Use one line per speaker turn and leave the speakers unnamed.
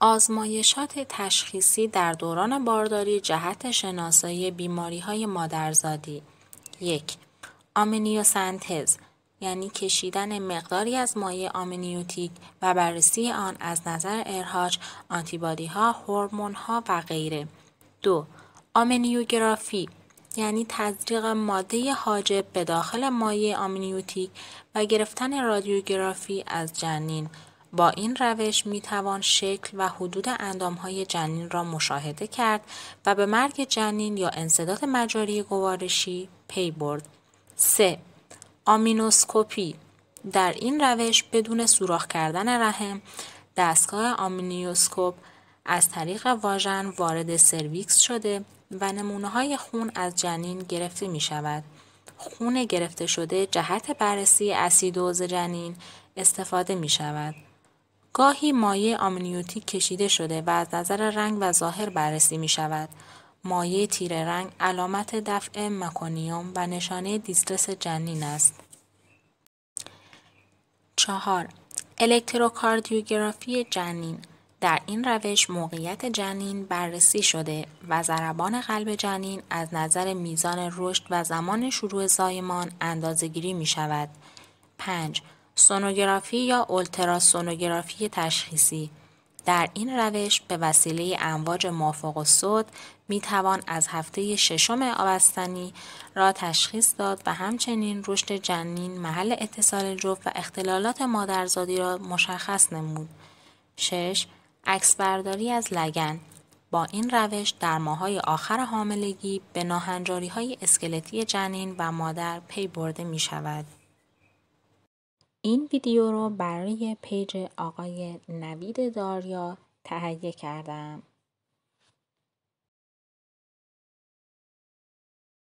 آزمایشات تشخیصی در دوران بارداری جهت شناسایی های مادرزادی 1. آمنیوسنتز یعنی کشیدن مقداری از مایع آمنیوتیک و بررسی آن از نظر ارهاج، آنتیبادی ها، هورمون ها و غیره. دو، آمنیوگرافی یعنی تزریق ماده حاجب به داخل مایع آمنیوتیک و گرفتن رادیوگرافی از جنین با این روش می توان شکل و حدود اندام های جنین را مشاهده کرد و به مرگ جنین یا انصداد مجاری گوارشی پی برد. 3. آمینوسکوپی در این روش بدون سوراخ کردن رحم دستگاه آمینیوسکوپ از طریق واژن وارد سرویکس شده و نمونه های خون از جنین گرفته می شود. خون گرفته شده جهت بررسی اسیدوز جنین استفاده می شود. گاهی مایع آمنیوتیک کشیده شده و از نظر رنگ و ظاهر بررسی می شود. مایع تیره رنگ علامت دفع مکونیوم و نشانه دیسترس جنین است. چهار الکتروکاردیوگرافی جنین در این روش موقعیت جنین بررسی شده و ضربان قلب جنین از نظر میزان رشد و زمان شروع زایمان اندازهگیری می شود. 5. سونوگرافی یا اولتراسونوگرافی تشخیصی در این روش به وسیله امواج مافوق و صد می توان از هفته ششم آبستنی را تشخیص داد و همچنین رشد جنین محل اتصال جفت و اختلالات مادرزادی را مشخص نمود. 6. برداری از لگن با این روش در ماهای آخر حاملگی به ناهنجاری های اسکلتی جنین و مادر پی برده می شود. این ویدیو رو برای پیج آقای نوید داریا تهیه کردم